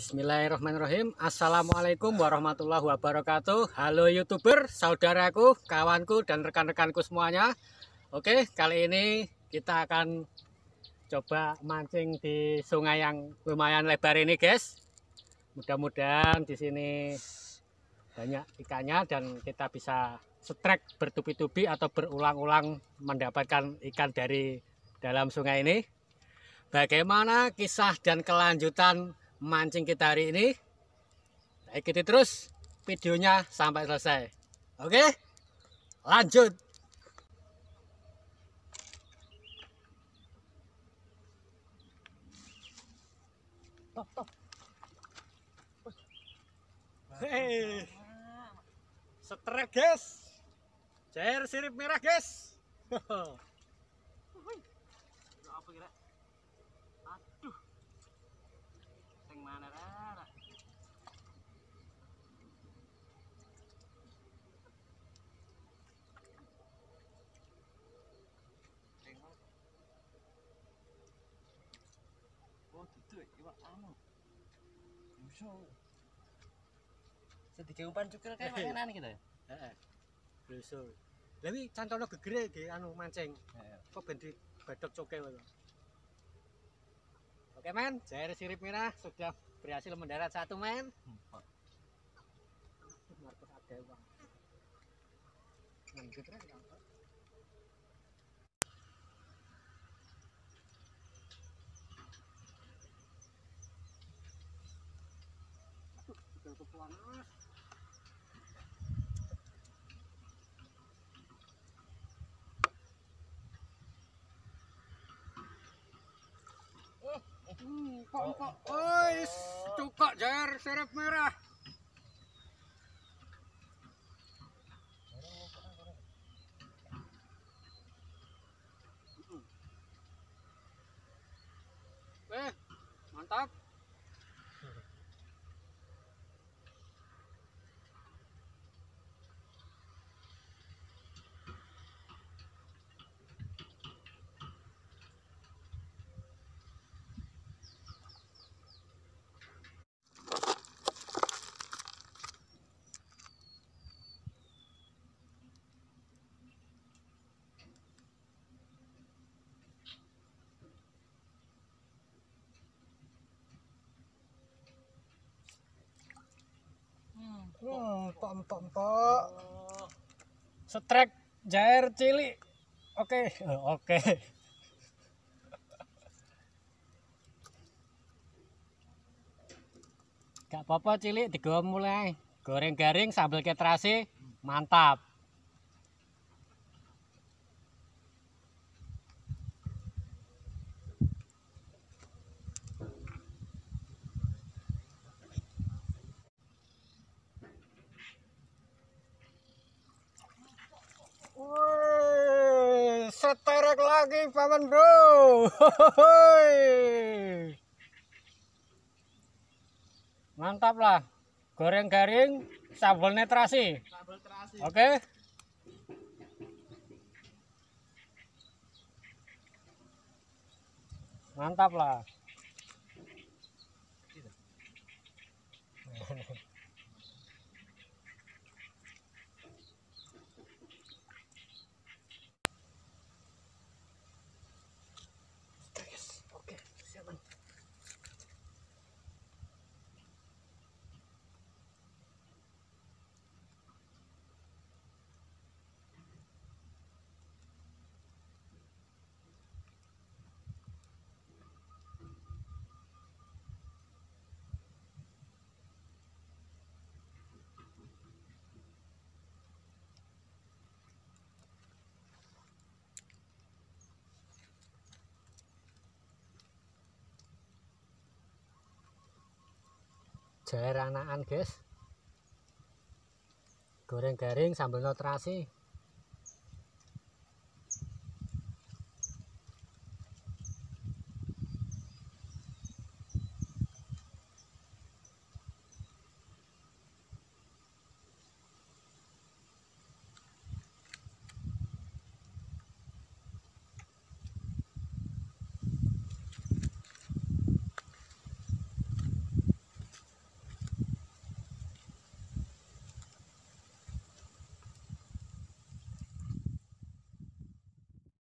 Bismillahirrahmanirrahim Assalamualaikum warahmatullahi wabarakatuh Halo youtuber, saudaraku, kawanku, dan rekan-rekanku semuanya Oke, kali ini kita akan coba mancing di sungai yang lumayan lebar ini guys Mudah-mudahan di sini banyak ikannya dan kita bisa setrek bertubi-tubi atau berulang-ulang mendapatkan ikan dari dalam sungai ini Bagaimana kisah dan kelanjutan mancing kita hari ini ikuti terus videonya sampai selesai oke lanjut Hei, setrek guys, cair sirip merah guys. cuy iwak anu bisa sedikit umpan cukil kan makanan aneh gitu ya bisa tapi cantolnya gegere anu mancing kok bendi badok cokel itu oke men jair sirip merah sudah berhasil mendarat satu men empat ada uang Nah, gitu panas Oh, oh, oh, oh, oh, oh, oh, oh, oh, oh, entok entok entok oh. setrek jair cili oke oke okay. gak apa-apa cili digom mulai goreng-garing sambil ke mantap paman bro mantap lah goreng garing sambal terasi oke mantap lah jahe ranaan guys goreng-garing sambal terasi